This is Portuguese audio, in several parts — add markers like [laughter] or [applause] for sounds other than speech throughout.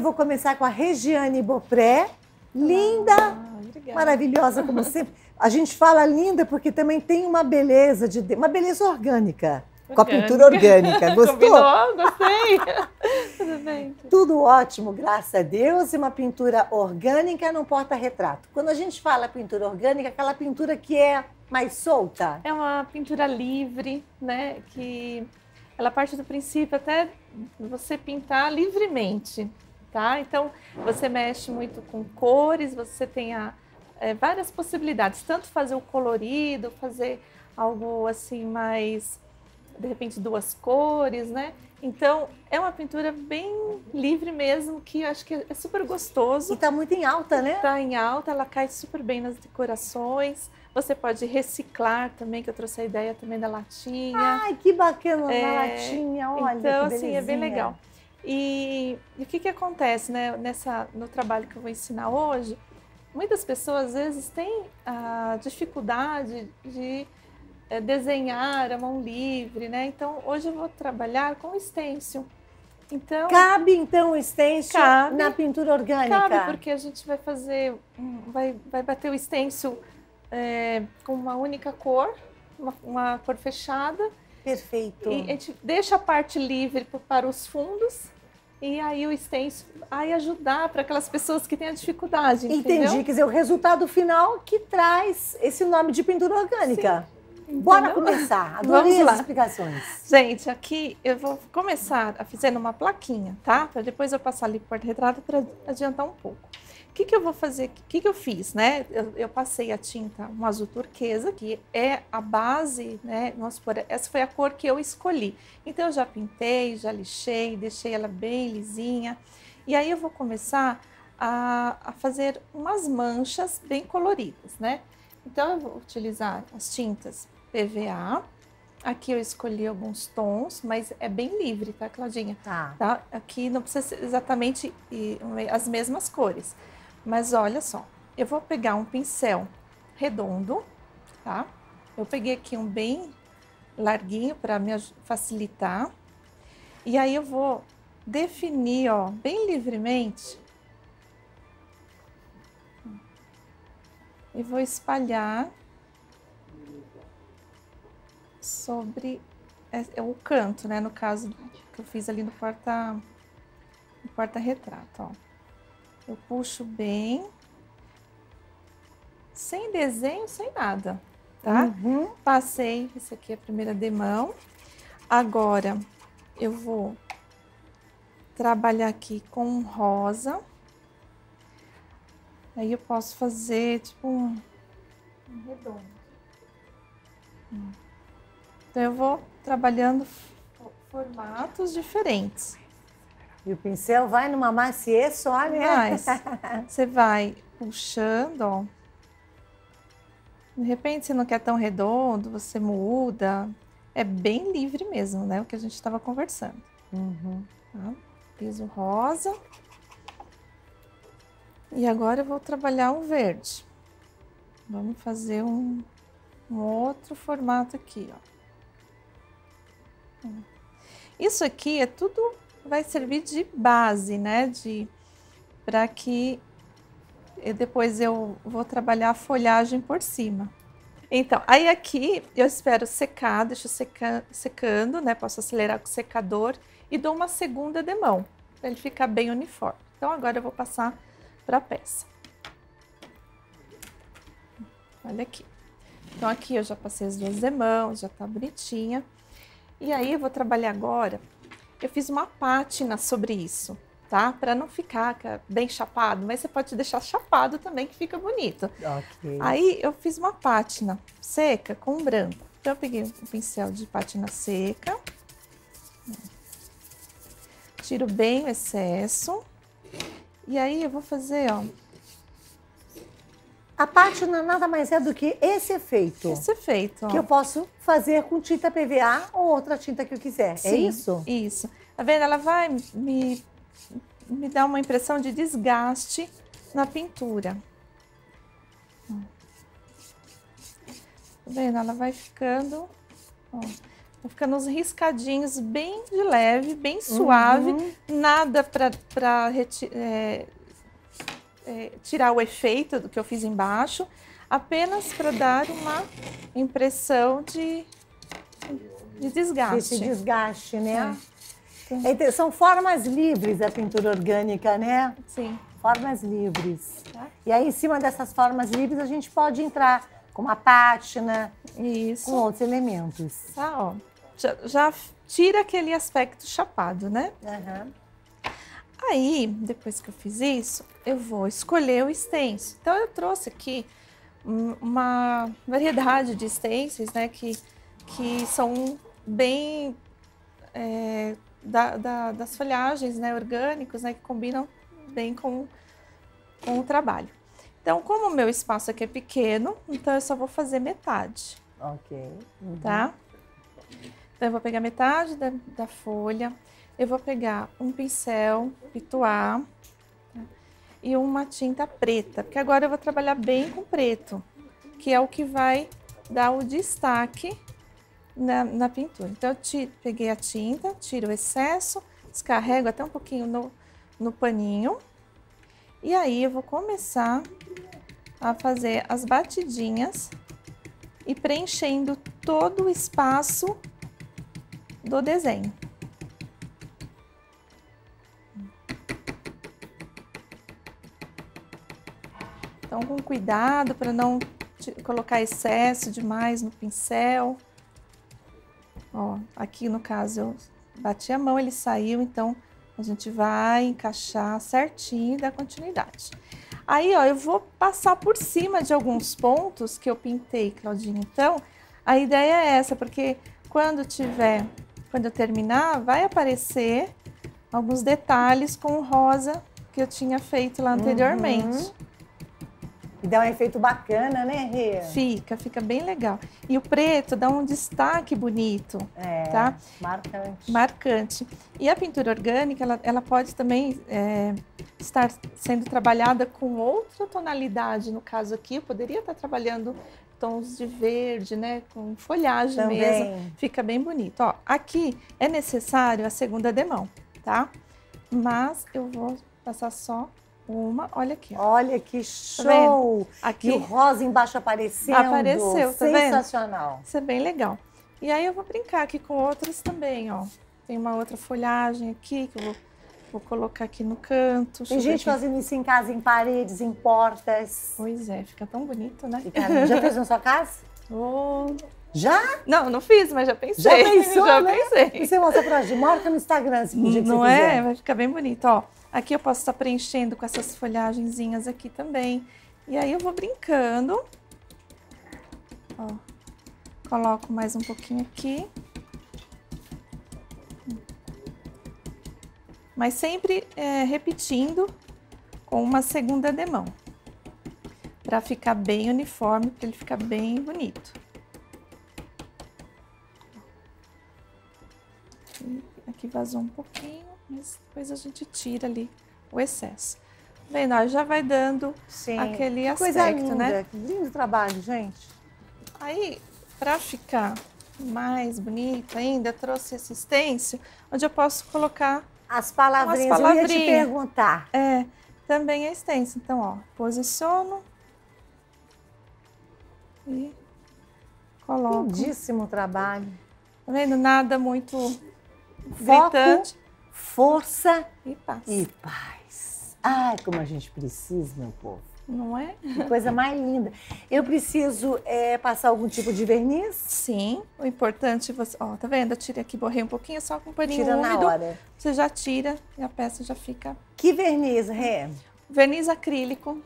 eu vou começar com a Regiane Bopré. Linda, ah, maravilhosa como [laughs] sempre. A gente fala linda porque também tem uma beleza de uma beleza orgânica. orgânica. Com a pintura orgânica. [laughs] Gostou? Combinou? Gostei. [laughs] Tudo bem. Tudo ótimo, graças a Deus. E uma pintura orgânica não porta-retrato. Quando a gente fala pintura orgânica, é aquela pintura que é mais solta. É uma pintura livre, né? Que ela parte do princípio até você pintar livremente tá? Então, você mexe muito com cores, você tem a, é, várias possibilidades, tanto fazer o colorido, fazer algo assim mais, de repente, duas cores, né? Então, é uma pintura bem livre mesmo, que acho que é super gostoso. E tá muito em alta, né? Tá em alta, ela cai super bem nas decorações. Você pode reciclar também, que eu trouxe a ideia também da latinha. Ai, que bacana, é... uma latinha, olha. Então, assim, é bem legal. E, e o que, que acontece né, nessa, no trabalho que eu vou ensinar hoje? Muitas pessoas, às vezes, têm a dificuldade de é, desenhar a mão livre, né? Então, hoje eu vou trabalhar com stencil. Então, cabe, então, o stencil cabe, na pintura orgânica? Cabe, porque a gente vai fazer, vai, vai bater o stencil é, com uma única cor, uma, uma cor fechada, Perfeito. E a gente deixa a parte livre para os fundos e aí o extenso aí ajudar para aquelas pessoas que têm a dificuldade. Entendi, entendeu? quer dizer, o resultado final que traz esse nome de pintura orgânica. Sim. Bora começar. [laughs] Adorei Vamos lá. as explicações. Gente, aqui eu vou começar fazendo uma plaquinha, tá? Para depois eu passar ali para o porta-retrato para adiantar um pouco. O que, que eu vou fazer? O que, que eu fiz, né? Eu, eu passei a tinta um azul turquesa, que é a base, né? Vamos supor, essa foi a cor que eu escolhi. Então, eu já pintei, já lixei, deixei ela bem lisinha. E aí, eu vou começar a, a fazer umas manchas bem coloridas, né? Então, eu vou utilizar as tintas PVA, Aqui eu escolhi alguns tons, mas é bem livre, tá, Claudinha? Tá. tá? Aqui não precisa ser exatamente as mesmas cores. Mas olha só, eu vou pegar um pincel redondo, tá? Eu peguei aqui um bem larguinho para me facilitar. E aí eu vou definir, ó, bem livremente. E vou espalhar sobre é o canto, né? No caso que eu fiz ali no porta, no porta retrato, ó. Eu puxo bem. Sem desenho, sem nada, tá? Uhum. Passei, isso aqui é a primeira demão. Agora, eu vou trabalhar aqui com rosa. Aí eu posso fazer, tipo, um, um redondo. Hum. Então, eu vou trabalhando formatos diferentes. E o pincel vai numa maciez só, né? Mas, [laughs] você vai puxando, ó. De repente, você não quer tão redondo, você muda. É bem livre mesmo, né? O que a gente estava conversando. Uhum. Tá? Piso rosa. E agora eu vou trabalhar um verde. Vamos fazer um, um outro formato aqui, ó. Isso aqui é tudo vai servir de base, né? De para que depois eu vou trabalhar a folhagem por cima. Então, aí aqui eu espero secar, deixo seca, secando, né? Posso acelerar com o secador e dou uma segunda demão para ele ficar bem uniforme. Então agora eu vou passar para a peça. Olha aqui. Então aqui eu já passei as duas demãos, já tá bonitinha. E aí eu vou trabalhar agora eu fiz uma pátina sobre isso, tá? Para não ficar bem chapado, mas você pode deixar chapado também, que fica bonito. Okay. Aí eu fiz uma pátina seca com um branco. Então eu peguei um pincel de pátina seca, tiro bem o excesso, e aí eu vou fazer, ó, a pátina nada mais é do que esse efeito. Esse efeito. Que eu posso fazer com tinta PVA ou outra tinta que eu quiser. É Sim, é isso? Isso. Tá vendo? Ela vai me, me dar uma impressão de desgaste na pintura. Tá vendo? Ela vai ficando... Ó, vai tá ficando uns riscadinhos bem de leve, bem suave. Uhum. Nada para... Pra, retirar. é, é, tirar o efeito do que eu fiz embaixo, apenas para dar uma impressão de, de desgaste. Esse desgaste, né? É. Então, são formas livres a pintura orgânica, né? Sim. Formas livres. Tá. E aí, em cima dessas formas livres, a gente pode entrar com uma pátina, Isso. com outros elementos. Tá, ó. Já, já tira aquele aspecto chapado, né? Aham. Uhum. Aí, depois que eu fiz isso, eu vou escolher o stencil. Então, eu trouxe aqui uma variedade de stencils, né, que, que são bem é, da, da, das folhagens, né, orgânicos, né, que combinam bem com, com o trabalho. Então, como o meu espaço aqui é pequeno, então eu só vou fazer metade. Ok. Uhum. Tá? Então, eu vou pegar metade da, da folha eu vou pegar um pincel pituá tá? Né, e uma tinta preta, porque agora eu vou trabalhar bem com preto, que é o que vai dar o destaque na, na pintura. Então, eu tiro, peguei a tinta, tiro o excesso, descarrego até um pouquinho no, no paninho. E aí, eu vou começar a fazer as batidinhas e preenchendo todo o espaço do desenho. algum cuidado para não colocar excesso demais no pincel. Ó, aqui no caso eu bati a mão, ele saiu, então a gente vai encaixar certinho e dar continuidade. Aí, ó, eu vou passar por cima de alguns pontos que eu pintei, Claudinha. Então, a ideia é essa, porque quando tiver, quando eu terminar, vai aparecer alguns detalhes com o rosa que eu tinha feito lá uhum. anteriormente. Uhum. E dá um efeito bacana, né, Rê? Fica, fica bem legal. E o preto dá um destaque bonito, é, tá? Marcante. Marcante. E a pintura orgânica, ela, ela pode também é, estar sendo trabalhada com outra tonalidade. No caso aqui, eu poderia estar trabalhando tons de verde, né? Com folhagem também. mesmo. Fica bem bonito. Ó, aqui é necessário a segunda demão, tá? Mas eu vou passar só uma, olha aqui. Olha que tá show! Tá aqui. E o rosa embaixo aparecendo. Apareceu, tá Sensacional. Vendo? Isso é bem legal. E aí eu vou brincar aqui com outras também, ó. Tem uma outra folhagem aqui que eu vou, vou colocar aqui no canto. Tem gente fazendo isso em casa, em paredes, em portas. Pois é, fica tão bonito, né? Fica... Já fez na sua casa? [laughs] Oh. Já? Não, não fiz, mas já pensei. Já pensou, [laughs] Já né? pensei. E você mostra pra gente, marca no Instagram se podia Não é? Vai ficar bem bonito, ó. Aqui eu posso estar preenchendo com essas folhagenzinhas aqui também. E aí eu vou brincando. Ó, coloco mais um pouquinho aqui. Mas sempre é, repetindo com uma segunda demão. Para ficar bem uniforme, para ele ficar bem bonito. Aqui vazou um pouquinho mas depois a gente tira ali o excesso. Bem, nós já vai dando Sim. aquele aspecto, Coisa linda. né? Que lindo trabalho, gente. Aí, para ficar mais bonito ainda, trouxe assistência, onde eu posso colocar as palavrinhas. Umas palavrinhas. Eu ia te perguntar. É, também é extensa. Então, ó, posiciono e coloco. Lindíssimo trabalho. Tá vendo? Nada muito Foco. gritante força e paz. E paz. Ai, como a gente precisa, meu povo. Não é? Que coisa mais linda. Eu preciso é, passar algum tipo de verniz? Sim. O importante você. Ó, tá vendo? Eu tirei aqui, borrei um pouquinho, só com um paninho tira úmido. Tira na hora. Você já tira e a peça já fica. Que verniz, Rê? Verniz acrílico.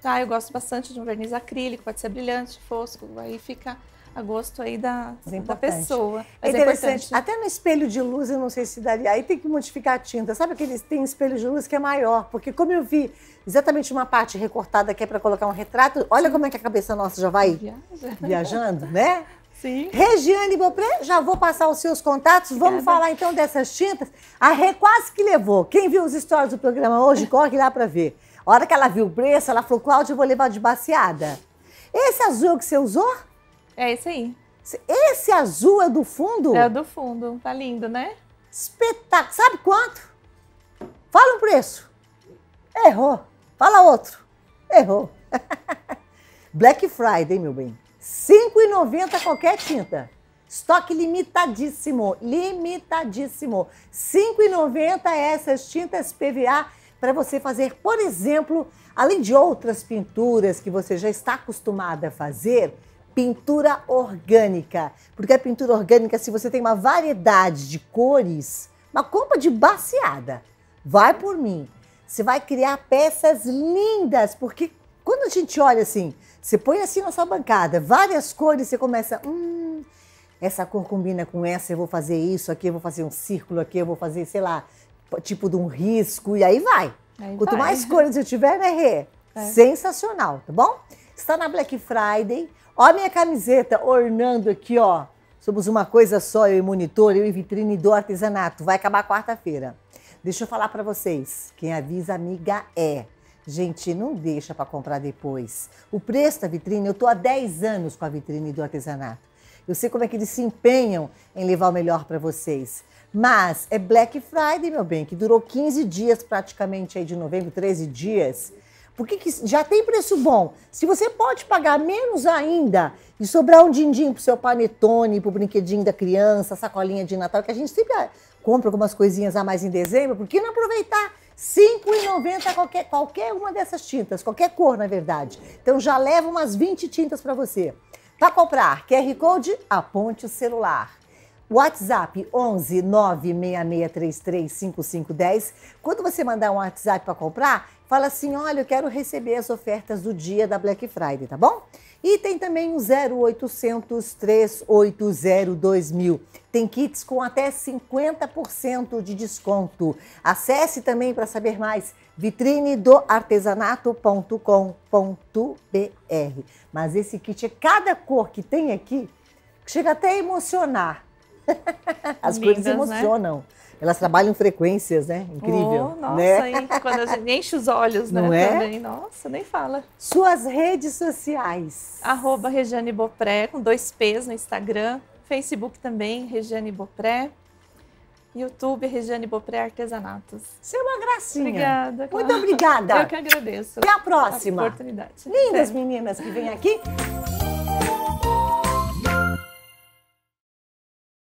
Tá, eu gosto bastante de um verniz acrílico, pode ser brilhante, fosco, aí fica a gosto aí da, é da pessoa. é, é interessante. É Até no espelho de luz, eu não sei se daria. Aí tem que modificar a tinta. Sabe aqueles tem espelho de luz que é maior? Porque como eu vi exatamente uma parte recortada que é para colocar um retrato, olha Sim. como é que a cabeça nossa já vai Viaja. viajando, né? Sim. Regiane Bopré, já vou passar os seus contatos. Vamos falar então dessas tintas. A Rê quase que levou. Quem viu os stories do programa hoje, [laughs] corre lá para ver. A hora que ela viu o preço, ela falou: Cláudia, eu vou levar de baseada. Esse azul que você usou? É esse aí. Esse azul é do fundo? É do fundo. Tá lindo, né? Espetáculo. Sabe quanto? Fala um preço. Errou. Fala outro. Errou. [laughs] Black Friday, meu bem. R$ 5,90 qualquer tinta. Estoque limitadíssimo, limitadíssimo. R$ 5,90 essas tintas PVA para você fazer, por exemplo, além de outras pinturas que você já está acostumada a fazer, pintura orgânica. Porque a pintura orgânica, se você tem uma variedade de cores, uma compra de baseada, vai por mim. Você vai criar peças lindas, porque quando a gente olha assim, você põe assim na sua bancada, várias cores, você começa, hum, essa cor combina com essa, eu vou fazer isso aqui, eu vou fazer um círculo aqui, eu vou fazer, sei lá, tipo de um risco, e aí vai. Aí Quanto vai. mais cores eu tiver, né, Rê? É. Sensacional, tá bom? Está na Black Friday, Ó a minha camiseta ornando aqui, ó. Somos uma coisa só, eu e monitor, eu e vitrine do artesanato. Vai acabar quarta-feira. Deixa eu falar para vocês, quem avisa amiga é. Gente, não deixa para comprar depois. O preço da vitrine, eu tô há 10 anos com a vitrine do artesanato. Eu sei como é que eles se empenham em levar o melhor para vocês. Mas é Black Friday, meu bem, que durou 15 dias praticamente aí de novembro, 13 dias. Porque já tem preço bom. Se você pode pagar menos ainda e sobrar um din-din pro seu panetone, pro brinquedinho da criança, sacolinha de Natal, que a gente sempre ah, compra algumas coisinhas a mais em dezembro, por que não aproveitar? R$ 5,90 qualquer, qualquer uma dessas tintas, qualquer cor, na verdade. Então já leva umas 20 tintas para você. Para comprar, QR Code, aponte o celular. WhatsApp 11 966335510. Quando você mandar um WhatsApp para comprar, Fala assim: olha, eu quero receber as ofertas do dia da Black Friday, tá bom? E tem também o 0800 380 2000. Tem kits com até 50% de desconto. Acesse também para saber mais vitrine do artesanato.com.br. Mas esse kit é cada cor que tem aqui, chega até a emocionar. [laughs] As Lindas, né? emocionam. Né? elas trabalham frequências, né? Incrível. Oh, nossa, né? Hein? quando a [laughs] gente enche os olhos, né? é? Também. Nossa, nem fala. Suas redes sociais. Arroba Regiane Bopré, com dois P's no Instagram. Facebook também, Regiane Bopré. YouTube, Regiane Bopré Artesanatos. Você é uma gracinha. Obrigada. Muito obrigada. Eu que agradeço. Até a próxima. A oportunidade. Lindas Até. meninas que vêm aqui.